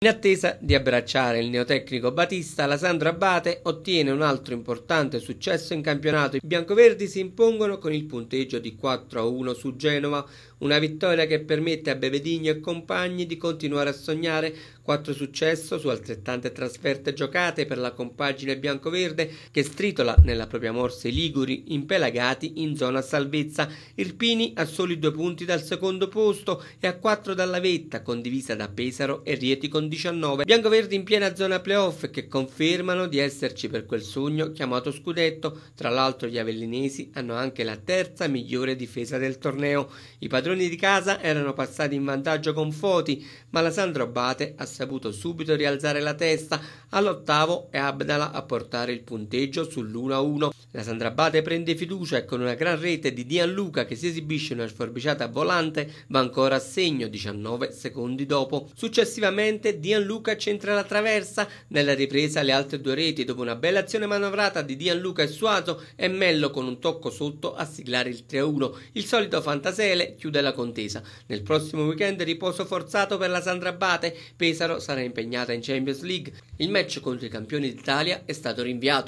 In attesa di abbracciare il neotecnico Batista, la Sandro Abate ottiene un altro importante successo in campionato. I biancoverdi si impongono con il punteggio di 4-1 su Genova, una vittoria che permette a Bevedigno e compagni di continuare a sognare quattro successo su altrettante trasferte giocate per la compagine biancoverde che stritola nella propria morsa i Liguri impelagati in zona salvezza. Irpini a soli due punti dal secondo posto e a quattro dalla vetta condivisa da Pesaro e Rieti con 19 biancoverdi in piena zona playoff che confermano di esserci per quel sogno chiamato scudetto. Tra l'altro gli avellinesi hanno anche la terza migliore difesa del torneo. I padroni di casa erano passati in vantaggio con Foti, ma la Sandro Abate ha saputo subito rialzare la testa all'ottavo e Abdala a portare il punteggio sull'1-1. La Sandra Abate prende fiducia e con una gran rete di Dian Luca che si esibisce una sforbiciata a volante va ancora a segno 19 secondi dopo. Successivamente rete Dian Luca centra la traversa. Nella ripresa le altre due reti dopo una bella azione manovrata di Dian Luca e Suaso è Mello con un tocco sotto a siglare il 3-1. Il solito Fantasele chiude la contesa. Nel prossimo weekend riposo forzato per la Sandra Abate. Pesaro sarà impegnata in Champions League. Il match contro i campioni d'Italia è stato rinviato.